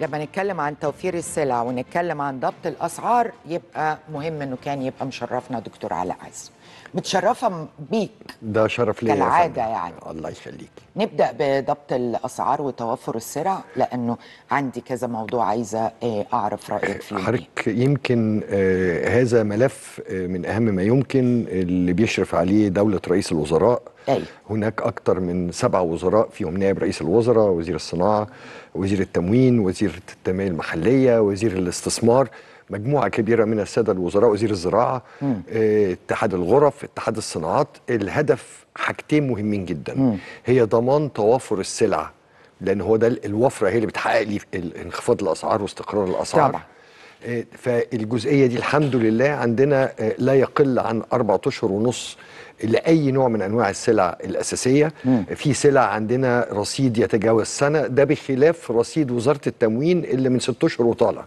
لما نتكلم عن توفير السلع ونتكلم عن ضبط الاسعار يبقى مهم انه كان يبقى مشرفنا دكتور علاء عز متشرفه بيك ده شرف ليا كالعاده يعني الله يخليك نبدا بضبط الاسعار وتوفر السلع لانه عندي كذا موضوع عايزه آه، اعرف رايك فيه حضرتك يمكن آه، هذا ملف آه، من اهم ما يمكن اللي بيشرف عليه دوله رئيس الوزراء أيوة. هناك أكثر من سبع وزراء فيهم نائب رئيس الوزراء وزير الصناعة وزير التموين وزير التنمية المحلية وزير الاستثمار مجموعة كبيرة من السادة الوزراء وزير الزراعة م. آه، اتحاد الغرف اتحاد الصناعات الهدف حاجتين مهمين جدا م. هي ضمان توافر السلع لأن هو ده الوفرة هي اللي بتحقق لي انخفاض الأسعار واستقرار الأسعار طبعا. آه، فالجزئيه دي الحمد لله عندنا آه، لا يقل عن اربع اشهر ونص لاي نوع من انواع السلع الاساسيه مم. في سلع عندنا رصيد يتجاوز سنه ده بخلاف رصيد وزاره التموين اللي من ست اشهر وطالع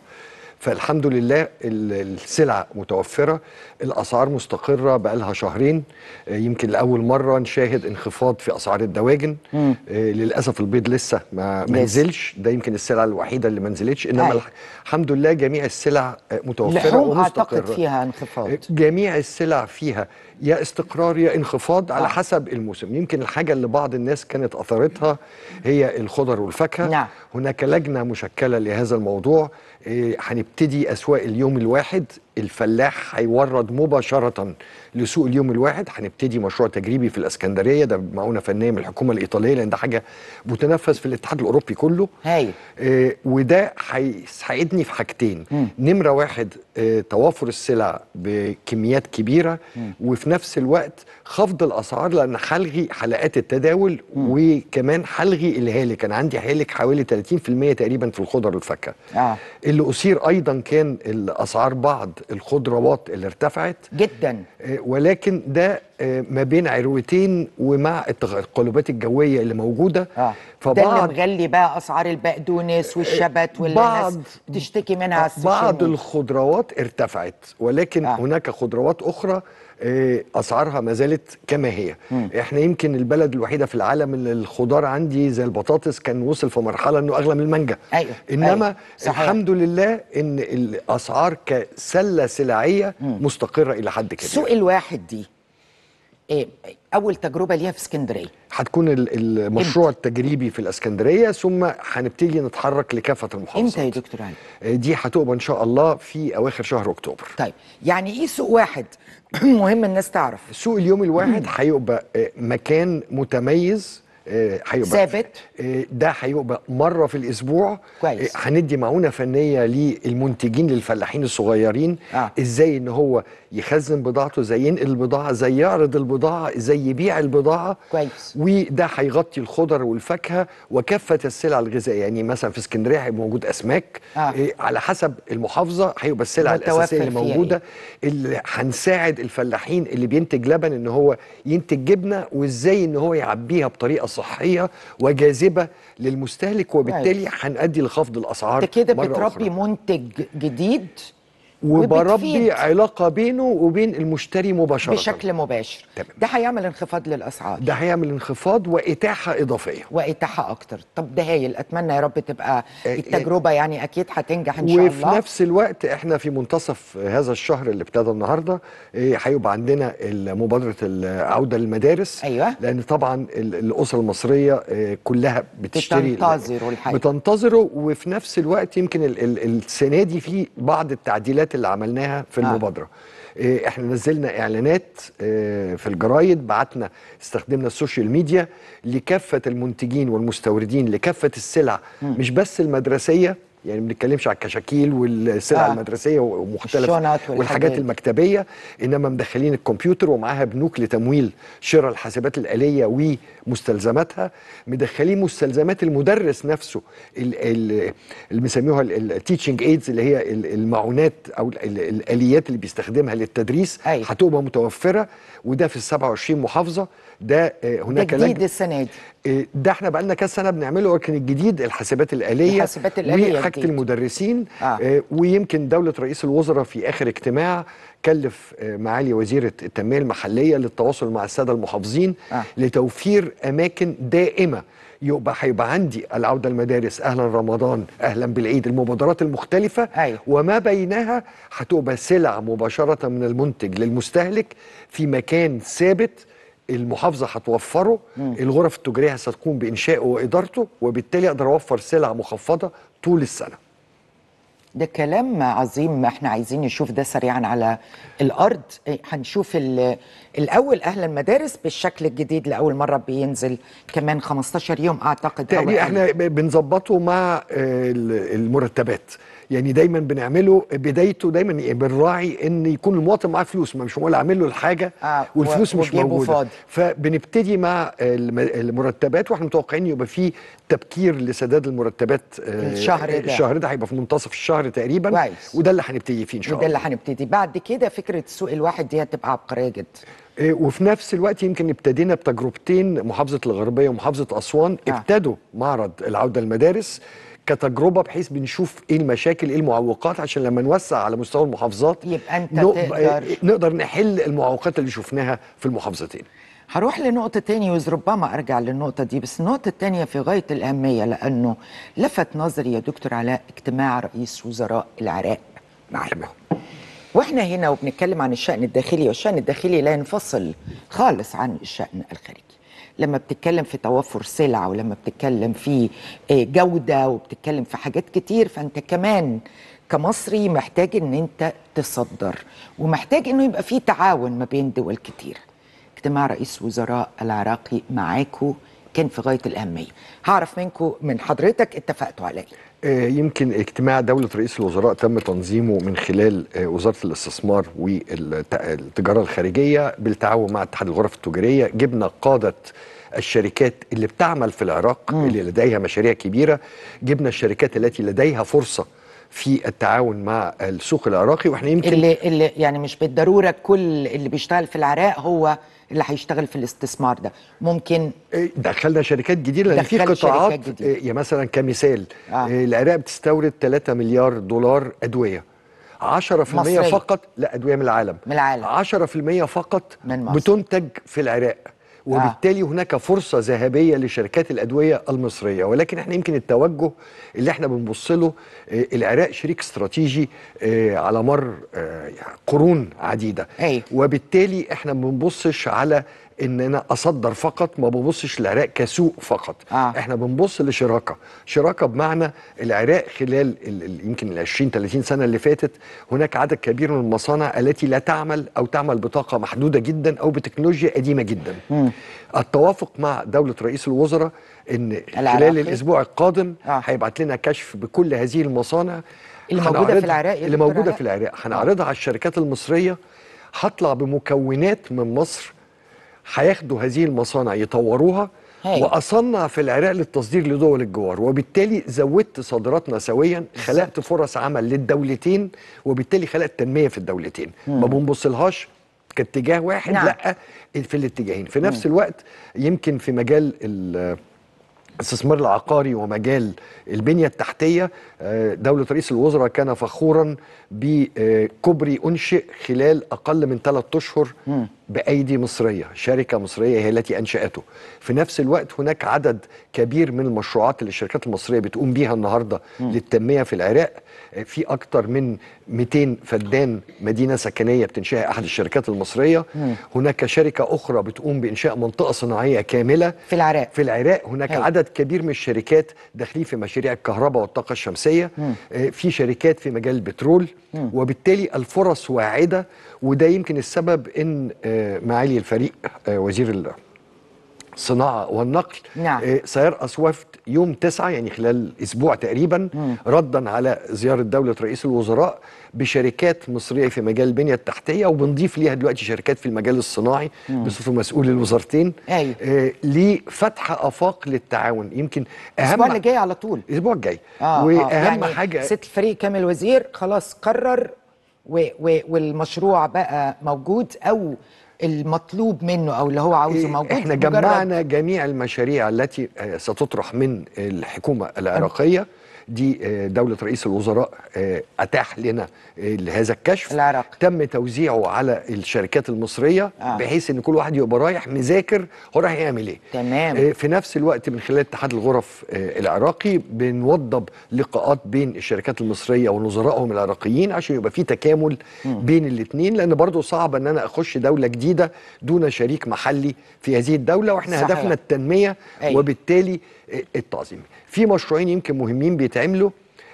فالحمد لله السلع متوفره الاسعار مستقره بقى لها شهرين آه، يمكن لاول مره نشاهد انخفاض في اسعار الدواجن مم. آه، للاسف البيض لسه ما نزلش ده يمكن السلعه الوحيده اللي ما نزلتش انما هاي. الحمد لله جميع السلع آه، متوفره لحوم ومستقره اعتقد فيها انخفاض جميع السلع فيها يا استقرار يا انخفاض على آه. حسب الموسم يمكن الحاجه اللي بعض الناس كانت اثرتها هي الخضر والفاكهه نعم. هناك لجنه مشكله لهذا الموضوع إيه، هنبتدي اسواق اليوم الواحد الفلاح هيورد مباشره لسوق اليوم الواحد هنبتدي مشروع تجريبي في الاسكندريه ده معونه فنيه من الحكومه الايطاليه لان ده حاجه متنفذ في الاتحاد الاوروبي كله هاي. آه وده هيساعدني في حاجتين مم. نمره واحد آه توافر السلع بكميات كبيره مم. وفي نفس الوقت خفض الاسعار لان هلغي حلقات التداول مم. وكمان هلغي الهالك انا عندي هالك حوالي 30% تقريبا في الخضر والفاكهه آه. اللي اثير ايضا كان الاسعار بعض الخضروات اللي ارتفعت جدا آه، ولكن ده آه، ما بين عروتين ومع التقلبات الجويه اللي موجوده آه. فبعض ده اللي مغلي بقى اسعار البقدونس آه، والشبت والناس بعض بتشتكي منها بعض الخضروات ارتفعت ولكن آه. هناك خضروات اخرى آه، اسعارها ما زالت كما هي مم. احنا يمكن البلد الوحيده في العالم اللي الخضار عندي زي البطاطس كان وصل في مرحله انه اغلى من المانجا أيوة. انما أيوة. الحمد لله ان الاسعار كسله سلعيه مم. مستقره الى حد كبير السوق الواحد دي إيه اول تجربه ليها في اسكندريه هتكون المشروع إمت؟ التجريبي في الاسكندريه ثم هنبتدي نتحرك لكافه المحافظات امتى يا دكتور علي آه، دي هتبقى ان شاء الله في اواخر شهر اكتوبر طيب يعني ايه سوق واحد مهم الناس تعرف سوق اليوم الواحد هيبقى آه، مكان متميز آه، هيبقى ثابت آه، ده هيبقى مره في الاسبوع آه، كويس هندي معونه فنيه للمنتجين للفلاحين الصغيرين آه. ازاي ان هو يخزن بضاعته ازاي ينقل البضاعه ازاي يعرض البضاعه ازاي يبيع البضاعه كويس وده هيغطي الخضر والفاكهه وكافه السلع الغذائيه يعني مثلا في اسكندريه هيبقى موجود اسماك آه. إيه على حسب المحافظه هيبقى السلع الاساسيه اللي موجوده إيه؟ اللي هنساعد الفلاحين اللي بينتج لبن ان هو ينتج جبنه وازاي ان هو يعبيها بطريقه صحيه وجاذبه جاذبه للمستهلك وبالتالي هنأدي لخفض الاسعار انت كده بتربي أخرى. منتج جديد وبربي علاقه بينه وبين المشتري مباشره بشكل مباشر تمام. ده هيعمل انخفاض للاسعار ده هيعمل انخفاض واتاحه اضافيه واتاحه اكتر طب ده هايل اتمنى يا رب تبقى آه، آه، التجربه يعني اكيد هتنجح ان شاء الله وفي نفس الوقت احنا في منتصف هذا الشهر اللي ابتدى النهارده آه، هيبقى عندنا مبادره العوده للمدارس ايوه لان طبعا الاسر المصريه كلها بتشتري بتنتظره الحقيقه بتنتظره وفي نفس الوقت يمكن السنه دي في بعض التعديلات الحاجات اللي عملناها في نعم. المبادره آه. احنا نزلنا اعلانات إيه، في الجرايد بعتنا استخدمنا السوشيال ميديا لكافه المنتجين والمستوردين لكافه السلع م. مش بس المدرسيه يعني ما بنتكلمش على الكشاكيل والسلع آه. المدرسيه ومختلف والحاجات, والحاجات المكتبيه انما مدخلين الكمبيوتر ومعاها بنوك لتمويل شراء الحاسبات الاليه مستلزماتها مدخلين مستلزمات المدرس نفسه اللي بنسميها التيتشنج ايدز اللي هي المعونات او الاليات اللي بيستخدمها للتدريس أيوة. هتبقى متوفره وده في ال 27 محافظه آه، ده هناك جديد السنه دي آه، ده احنا بقالنا كذا سنه بنعمله ولكن الجديد الحاسبات الاليه الحاسبات الاليه وحاجه المدرسين آه. آه. ويمكن دوله رئيس الوزراء في اخر اجتماع تكلف آه، معالي وزيره التنميه المحليه للتواصل مع الساده المحافظين آه. لتوفير اماكن دائمه يبقى هيبقى عندي العوده المدارس اهلا رمضان اهلا بالعيد المبادرات المختلفه أيوه. وما بينها هتبقى سلع مباشره من المنتج للمستهلك في مكان ثابت المحافظه هتوفره مم. الغرف التجاريه هتقوم بانشائه وادارته وبالتالي اقدر اوفر سلع مخفضه طول السنه ده كلام عظيم احنا عايزين نشوف ده سريعا على الارض إيه، هنشوف الاول اهل المدارس بالشكل الجديد لاول مره بينزل كمان 15 يوم اعتقد يعني احنا بنظبطه مع المرتبات يعني دايما بنعمله بدايته دايما يعني بنراعي ان يكون المواطن معاه فلوس ما مش هو اللي عامل له الحاجه آه والفلوس مش موجوده فاضي. فبنبتدي مع المرتبات واحنا متوقعين يبقى في تبكير لسداد المرتبات آه، الشهر ده الشهر ده هيبقى في منتصف الشهر تقريبا كويس. وده اللي هنبتدي فيه ان شاء الله وده اللي هنبتدي بعد كده فكره سوق الواحد دي هتبقى عبقريه جدا آه، وفي نفس الوقت يمكن ابتدينا بتجربتين محافظه الغربيه ومحافظه اسوان آه. ابتدوا معرض العوده للمدارس كتجربه بحيث بنشوف ايه المشاكل ايه المعوقات عشان لما نوسع على مستوى المحافظات يبقى انت تقدر آه، نقدر نحل المعوقات اللي شفناها في المحافظتين هروح لنقطة تانية وربما أرجع للنقطة دي بس النقطة التانية في غاية الأهمية لأنه لفت نظري يا دكتور علاء اجتماع رئيس وزراء العراق نعم. معاكم واحنا هنا وبنتكلم عن الشأن الداخلي والشأن الداخلي لا ينفصل خالص عن الشأن الخارجي لما بتتكلم في توفر سلع ولما بتتكلم في آه، جوده وبتتكلم في حاجات كتير فانت كمان كمصري محتاج ان انت تصدر ومحتاج انه يبقى في تعاون ما بين دول كتير اجتماع رئيس وزراء العراقي معاكو كان في غايه الاهميه هعرف منكم من حضرتك اتفقتوا عليه إيه. آه، يمكن اجتماع دولة رئيس الوزراء تم تنظيمه من خلال آه، وزارة الاستثمار والتجارة الخارجية بالتعاون مع اتحاد الغرف التجارية جبنا قادة الشركات اللي بتعمل في العراق اللي لديها مشاريع كبيرة جبنا الشركات التي لديها فرصة في التعاون مع السوق العراقي واحنا يمكن اللي, اللي يعني مش بالضروره كل اللي بيشتغل في العراق هو اللي هيشتغل في الاستثمار ده ممكن إيه، دخلنا شركات جديده لان في قطاعات إيه، يا مثلا كمثال آه. إيه، العراق بتستورد 3 مليار دولار ادويه 10% فقط لا ادويه من العالم من العالم 10% فقط من مصر. بتنتج في العراق وبالتالي آه. هناك فرصه ذهبيه لشركات الادويه المصريه ولكن احنا يمكن التوجه اللي احنا بنبص له آه، العراق شريك استراتيجي آه، على مر يعني قرون عديده وبالتالي احنا ما بنبصش على ان انا اصدر فقط ما ببصش العراق كسوق فقط آه. احنا بنبص لشراكه شراكه بمعنى العراق خلال يمكن ال 20 30 سنه اللي فاتت هناك عدد كبير من المصانع التي لا تعمل او تعمل بطاقه محدوده جدا او بتكنولوجيا قديمه جدا م. التوافق مع دوله رئيس الوزراء ان العراقي. خلال الاسبوع القادم آه. هيبعت لنا كشف بكل هذه المصانع اللي موجوده في العراق اللي موجوده في العراق هنعرضها آه. على الشركات المصريه هطلع بمكونات من مصر هياخدوا هذه المصانع يطوروها هي. واصنع في العراق للتصدير لدول الجوار وبالتالي زودت صادراتنا سويا خلقت فرص عمل للدولتين وبالتالي خلقت تنميه في الدولتين مم. ما بنبصلهاش كاتجاه واحد نعم. لا في الاتجاهين في نفس مم. الوقت يمكن في مجال الاستثمار العقاري ومجال البنية التحتية آه، دولة رئيس الوزراء كان فخورا بكوبري أنشئ خلال أقل من ثلاثة أشهر بايدي مصريه شركه مصريه هي التي انشاته في نفس الوقت هناك عدد كبير من المشروعات اللي الشركات المصريه بتقوم بيها النهارده م. للتنميه في العراق في اكتر من 200 فدان مدينه سكنيه بتنشاها احد الشركات المصريه م. هناك شركه اخرى بتقوم بانشاء منطقه صناعيه كامله في العراق في العراق هناك هي. عدد كبير من الشركات داخلين في مشاريع الكهرباء والطاقه الشمسيه م. آه، في شركات في مجال البترول م. وبالتالي الفرص واعده وده يمكن السبب ان آه، معالي الفريق آه، وزير الصناعه والنقل نعم. آه، سيرأس وفد يوم تسعة يعني خلال اسبوع تقريبا مم. ردا على زياره دوله رئيس الوزراء بشركات مصريه في مجال البنيه التحتيه وبنضيف ليها دلوقتي شركات في المجال الصناعي مم. بصفه مسؤول الوزارتين أيوه. آه لفتح افاق للتعاون يمكن اهم الاسبوع اللي جاي على طول الاسبوع الجاي آه, آه، واهم آه يعني حاجه ست الفريق كامل وزير خلاص قرر و و والمشروع بقى موجود او المطلوب منه او اللي هو عاوزه إيه، موجود احنا جمعنا جميع المشاريع التي ستطرح من الحكومه العراقيه دي آه، دوله رئيس الوزراء آه، اتاح لنا آه، هذا الكشف العرق. تم توزيعه على الشركات المصريه آه. بحيث ان كل واحد يبقى رايح مذاكر هو رايح يعمل ايه تمام في نفس الوقت من خلال اتحاد الغرف العراقي بنوضب لقاءات بين الشركات المصريه ونظرائهم العراقيين عشان يبقى في تكامل م. بين الاثنين لان برضو صعب ان انا اخش دوله جديده دون شريك محلي في هذه الدوله واحنا صحيح. هدفنا التنميه أي. أيوة. وبالتالي التعظيم في مشروعين يمكن مهمين بيتعملوا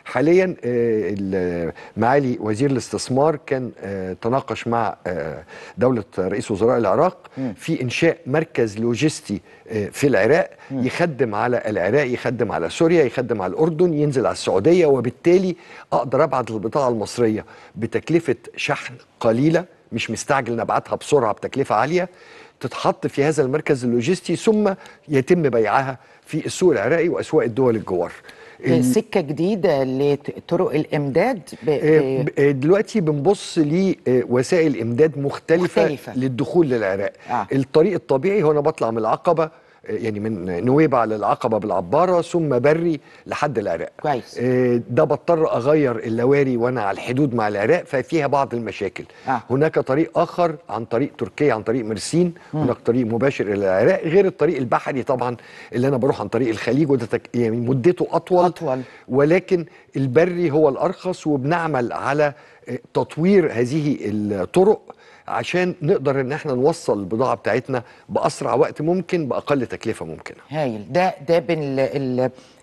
حاليا آه، معالي وزير الاستثمار كان آه، تناقش مع آه، دولة رئيس وزراء العراق في إنشاء مركز لوجستي في العراق يخدم على العراق يخدم على سوريا يخدم على الأردن ينزل على السعودية وبالتالي أقدر أبعت البضاعة المصرية بتكلفة شحن قليلة مش مستعجل نبعتها بسرعه بتكلفه عاليه تتحط في هذا المركز اللوجستي ثم يتم بيعها في السوق العراقي واسواق الدول الجوار. آه، سكه جديده لطرق الامداد ب... آه، آه، دلوقتي بنبص لوسائل امداد مختلفة, مختلفه للدخول للعراق آه. الطريق الطبيعي هو انا بطلع من العقبه يعني من نويبع للعقبه بالعباره ثم بري لحد العراق كويس آه، ده بضطر اغير اللواري وانا على الحدود مع العراق ففيها بعض المشاكل آه. هناك طريق اخر عن طريق تركيا عن طريق مرسين م. هناك طريق مباشر الى العراق غير الطريق البحري طبعا اللي انا بروح عن طريق الخليج وده تك... يعني مدته اطول اطول ولكن البري هو الارخص وبنعمل على تطوير هذه الطرق عشان نقدر ان احنا نوصل البضاعه بتاعتنا باسرع وقت ممكن باقل تكلفه ممكنه هايل ده ده بين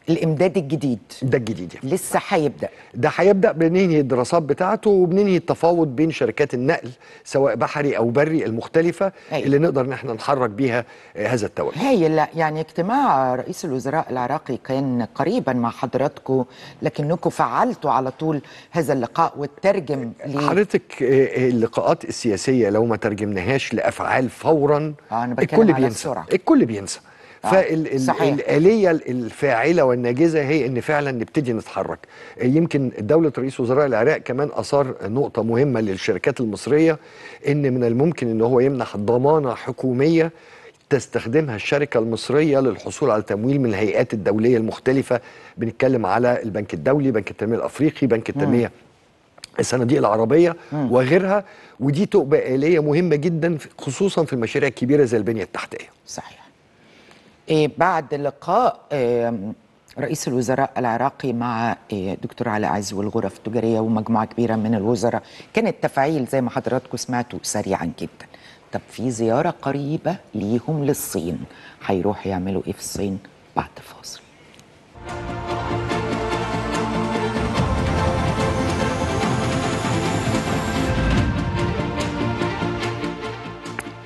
الامداد الجديد ده الجديد يعني. لسه هيبدا ده هيبدا بننهي الدراسات بتاعته وبننهي التفاوض بين شركات النقل سواء بحري او بري المختلفه هي. أيوة. اللي نقدر ان احنا نحرك بيها آه، هذا التوجه لا يعني اجتماع رئيس الوزراء العراقي كان قريبا مع حضراتكم لكنكم فعلتوا على طول هذا اللقاء والترجم حضرتك آه، آه، اللقاءات السياسيه لو ما ترجمناهاش لافعال فورا آه أنا الكل بينسى السرعة. الكل بينسى اه، فالآلية الفاعلة والناجزة هي أن فعلا نبتدي نتحرك يمكن دولة رئيس وزراء العراق كمان أثار نقطة مهمة للشركات المصرية أن من الممكن أن هو يمنح ضمانة حكومية تستخدمها الشركة المصرية للحصول على تمويل من الهيئات الدولية المختلفة بنتكلم على البنك الدولي بنك التنمية الأفريقي بنك التنمية الصناديق العربية م. وغيرها ودي تبقى آلية مهمة جدا خصوصا في المشاريع الكبيرة زي البنية التحتية صحيح إيه، بعد لقاء رئيس الوزراء العراقي مع إيه، دكتور علاء عز والغرف التجارية ومجموعة كبيرة من الوزراء كان التفعيل زي ما حضراتكم سمعتوا سريعا جدا طب في زيارة قريبة ليهم للصين هيروحوا يعملوا ايه في الصين بعد فاصل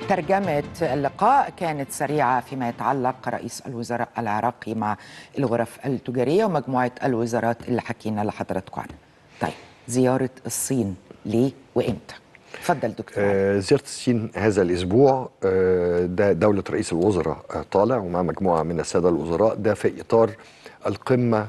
ترجمة اللقاء كانت سريعة فيما يتعلق رئيس الوزراء العراقي مع الغرف التجارية ومجموعة الوزارات اللي حكينا لحضراتكم عنها طيب زيارة الصين ليه وإمتى؟ اتفضل دكتور آه، زيارة الصين هذا الأسبوع آه، ده دولة رئيس الوزراء طالع ومع مجموعة من السادة الوزراء ده في إطار القمة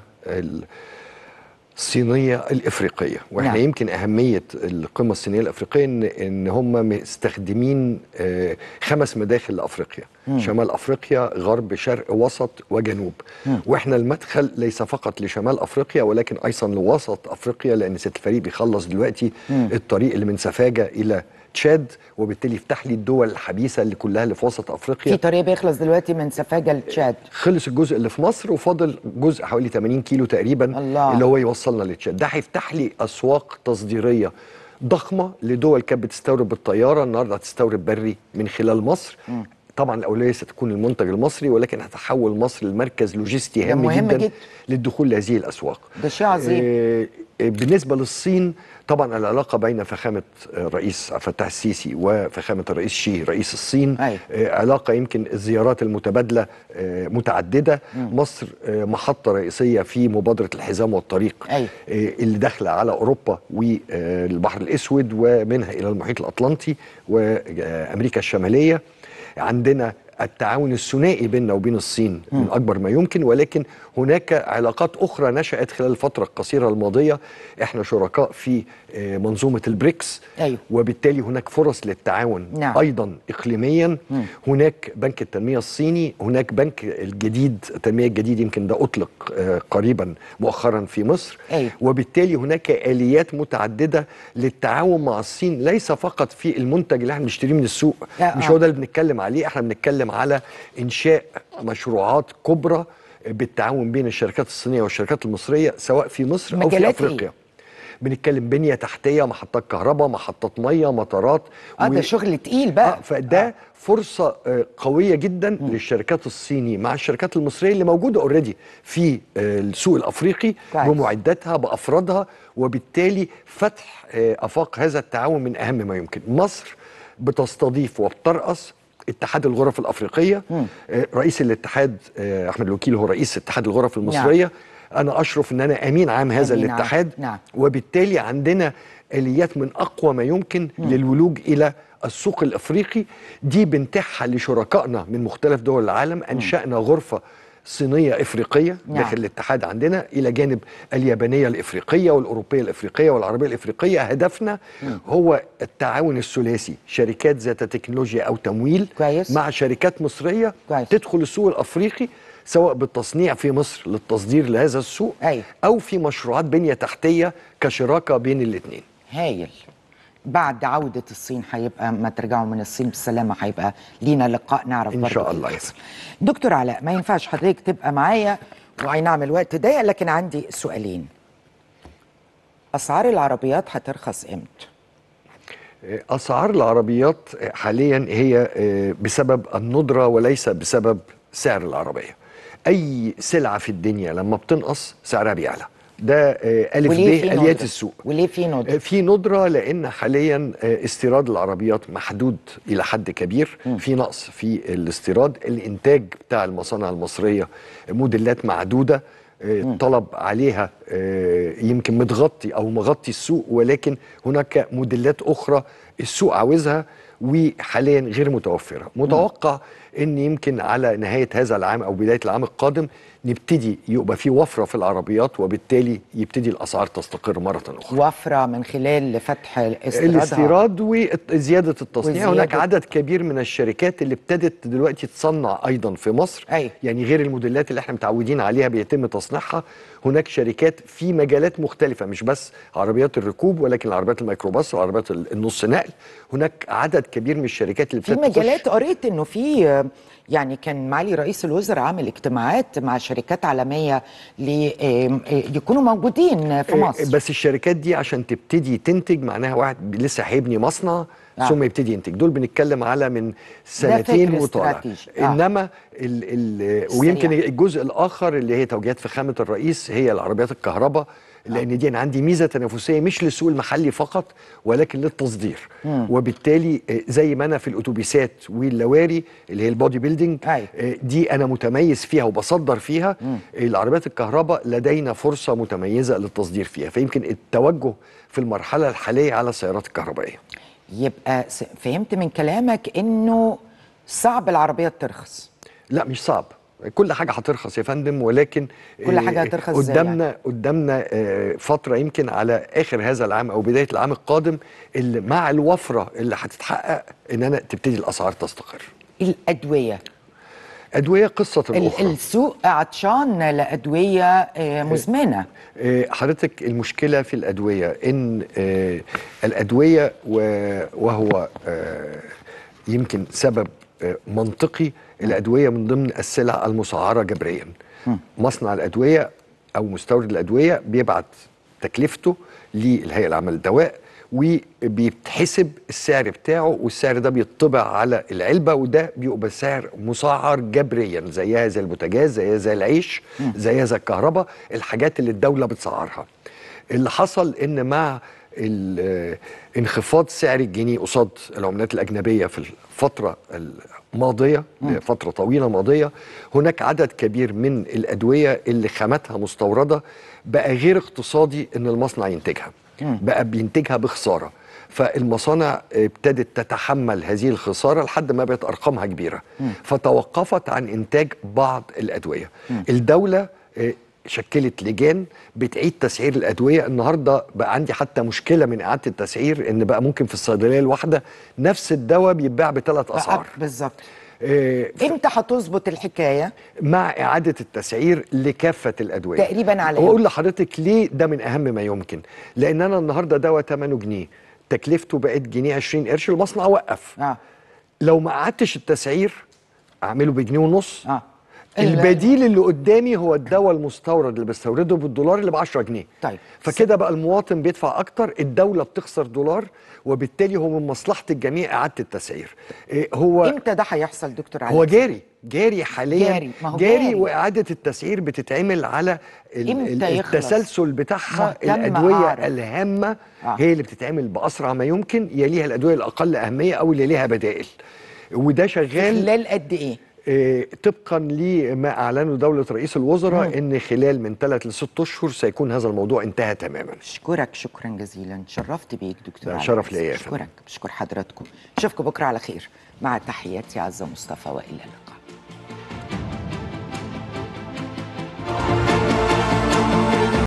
الصينيه الافريقيه واحنا نعم. يمكن اهميه القمه الصينيه الافريقيه ان ان هم مستخدمين آه، خمس مداخل لافريقيا مم. شمال افريقيا غرب شرق وسط وجنوب مم. واحنا المدخل ليس فقط لشمال افريقيا ولكن ايضا لوسط افريقيا لان سيد الفريق بيخلص دلوقتي مم. الطريق اللي من سفاجه الى تشاد وبالتالي يفتح لي الدول الحبيسه اللي كلها اللي في وسط افريقيا في طريق بيخلص دلوقتي من سفاجه لتشاد خلص الجزء اللي في مصر وفاضل جزء حوالي 80 كيلو تقريبا الله. اللي هو يوصلنا لتشاد ده هيفتح لي اسواق تصديريه ضخمه لدول كانت بتستورد بالطياره النهارده هتستورد بري من خلال مصر طبعا الاولويه ستكون المنتج المصري ولكن هتحول مصر لمركز لوجستي هام جدا, جدا للدخول لهذه الاسواق ده شيء عظيم آه، آه، بالنسبه للصين طبعا العلاقه بين فخامه الرئيس عبد الفتاح السيسي وفخامه الرئيس شي رئيس الصين أي. آه، علاقه يمكن الزيارات المتبادله متعدده م. مصر محطه رئيسيه في مبادره الحزام والطريق أي. اللي داخله على اوروبا والبحر الاسود ومنها الى المحيط الاطلنطي وامريكا الشماليه عندنا التعاون الثنائي بيننا وبين الصين من اكبر ما يمكن ولكن هناك علاقات اخرى نشات خلال الفتره القصيره الماضيه احنا شركاء في آه، منظومه البريكس أيوه. وبالتالي هناك فرص للتعاون نعم. ايضا اقليميا م. هناك بنك التنميه الصيني هناك بنك الجديد التنميه الجديد يمكن ده اطلق آه، قريبا مؤخرا في مصر أيوه. وبالتالي هناك اليات متعدده للتعاون مع الصين ليس فقط في المنتج اللي احنا بنشتريه من السوق مش هو آه. ده اللي بنتكلم عليه احنا بنتكلم بيتكلم على انشاء مشروعات كبرى بالتعاون بين الشركات الصينيه والشركات المصريه سواء في مصر او في افريقيا بنتكلم بنيه تحتيه محطات كهرباء محطات ميه مطارات اه و... ده شغل تقيل بقى آه فده آه. فرصه آه، قويه جدا م. للشركات الصيني مع الشركات المصريه اللي موجوده اوريدي في آه، السوق الافريقي كويس. بمعداتها بافرادها وبالتالي فتح آه، افاق هذا التعاون من اهم ما يمكن مصر بتستضيف وبترأس اتحاد الغرف الافريقيه آه، رئيس الاتحاد آه، احمد الوكيل هو رئيس اتحاد الغرف نعم. المصريه نعم. انا اشرف ان انا امين عام هذا أمين الاتحاد نعم. نعم. وبالتالي عندنا اليات من اقوى ما يمكن مم. للولوج الى السوق الافريقي دي بنتاحها لشركائنا من مختلف دول العالم انشانا غرفه صينيه افريقيه نعم. داخل الاتحاد عندنا الى جانب اليابانيه الافريقيه والاوروبيه الافريقيه والعربيه الافريقيه هدفنا مم. هو التعاون الثلاثي شركات ذات تكنولوجيا او تمويل كويس. مع شركات مصريه كويس. تدخل السوق الافريقي سواء بالتصنيع في مصر للتصدير لهذا السوق أي. او في مشروعات بنيه تحتيه كشراكه بين الاثنين هايل بعد عوده الصين هيبقى ما ترجعوا من الصين بالسلامه هيبقى لينا لقاء نعرف ان شاء الله يحصل دكتور علاء ما ينفعش حضرتك تبقى معايا وعي نعم الوقت ضيق لكن عندي سؤالين اسعار العربيات هترخص امتى اسعار العربيات حاليا هي آه، بسبب الندره وليس بسبب سعر العربيه اي سلعه في الدنيا لما بتنقص سعرها بيعلى ده آه، الف ب اليات السوق وليه في ندره آه، في ندره لان حاليا آه، استيراد العربيات محدود الى حد كبير م. في نقص في الاستيراد الانتاج بتاع المصانع المصريه موديلات معدوده الطلب عليها يمكن متغطي او مغطي السوق ولكن هناك موديلات اخرى السوق عاوزها وحاليا غير متوفره متوقع م. ان يمكن على نهايه هذا العام او بدايه العام القادم نبتدي يبقى في وفره في العربيات وبالتالي يبتدي الاسعار تستقر مره اخرى. وفره من خلال فتح الاستيراد الاستيراد وزياده التصنيع وزيادة هناك عدد كبير من الشركات اللي ابتدت دلوقتي تصنع ايضا في مصر أي. يعني غير الموديلات اللي احنا متعودين عليها بيتم تصنيعها هناك شركات في مجالات مختلفه مش بس عربيات الركوب ولكن العربيات الميكروباص وعربيات النص نقل هناك عدد كبير من الشركات اللي في مجالات قريت انه في يعني كان معالي رئيس الوزراء عامل اجتماعات مع شركات عالميه ليكونوا آه، موجودين في آه، مصر بس الشركات دي عشان تبتدي تنتج معناها واحد لسه هيبني مصنع نعم. ثم يبتدي ينتج دول بنتكلم على من سنتين وطالع آه. انما ال ال ويمكن الجزء الاخر اللي هي توجيهات فخامه الرئيس هي العربيات الكهرباء آه. لان دي انا عندي ميزه تنافسيه مش للسوق المحلي فقط ولكن للتصدير مم. وبالتالي آه، زي ما انا في الاتوبيسات واللواري اللي هي البودي بيلدينج أيوة. آه، دي انا متميز فيها وبصدر فيها مم. العربيات الكهرباء لدينا فرصه متميزه للتصدير فيها فيمكن التوجه في المرحله الحاليه على السيارات الكهربائيه يبقى فهمت من كلامك انه صعب العربيه ترخص لا مش صعب كل حاجه هترخص يا فندم ولكن كل حاجه آه، هترخص قدامنا يعني. قدامنا آه، فتره يمكن على اخر هذا العام او بدايه العام القادم اللي مع الوفره اللي هتتحقق ان انا تبتدي الاسعار تستقر الادويه أدوية قصة أخرى السوق عطشان لأدوية آه، مزمنة حضرتك المشكلة في الأدوية إن الأدوية وهو يمكن سبب منطقي الادويه من ضمن السلع المسعره جبريا مصنع الادويه او مستورد الادويه بيبعت تكلفته للهيئه العامه للدواء وبيتحسب السعر بتاعه والسعر ده بيطبع على العلبه وده بيبقى سعر مسعر جبريا زيها زي البوتاجاز زيها زي العيش زيها زي الكهرباء الحاجات اللي الدوله بتسعرها اللي حصل ان مع انخفاض سعر الجنيه قصاد العملات الاجنبيه في الفتره الماضيه فتره طويله ماضيه هناك عدد كبير من الادويه اللي خامتها مستورده بقى غير اقتصادي ان المصنع ينتجها بقى بينتجها بخساره فالمصانع ابتدت تتحمل هذه الخساره لحد ما بقت ارقامها كبيره فتوقفت عن انتاج بعض الادويه الدوله شكلت لجان بتعيد تسعير الادويه النهارده بقى عندي حتى مشكله من اعاده التسعير ان بقى ممكن في الصيدليه الواحده نفس الدواء بيتباع بثلاث اسعار بالظبط إيه امتى هتظبط الحكايه مع اعاده التسعير لكافه الادويه تقريبا على واقول لحضرتك ليه ده من اهم ما يمكن لان انا النهارده دواء 8 جنيه تكلفته بقت جنيه 20 قرش المصنع وقف آه. لو ما قعدتش التسعير اعمله بجنيه ونص آه. إيه. البديل اللي قدامي هو الدواء المستورد اللي بستورده بالدولار اللي ب 10 جنيه طيب فكده بقى المواطن بيدفع اكتر الدوله بتخسر دولار وبالتالي هو من مصلحه الجميع اعاده التسعير إيه، هو امتى ده هيحصل دكتور علي هو جاري جاري حاليا جاري, ما هو جاري, جاري واعاده التسعير بتتعمل على التسلسل بتاعها الادويه عارف. الهامه آه. هي اللي بتتعمل باسرع ما يمكن يليها الادويه الاقل اهميه او اللي ليها بدائل وده شغال خلال قد ايه آه، طبقا لما اعلنه دوله رئيس الوزراء مم. نعم. ان خلال من ثلاث لست اشهر سيكون هذا الموضوع انتهى تماما اشكرك شكرا جزيلا شرفت بيك دكتور شرف ليا يا اشكرك بشكر حضراتكم اشوفكم بكره على خير مع تحياتي عزه مصطفى والى اللقاء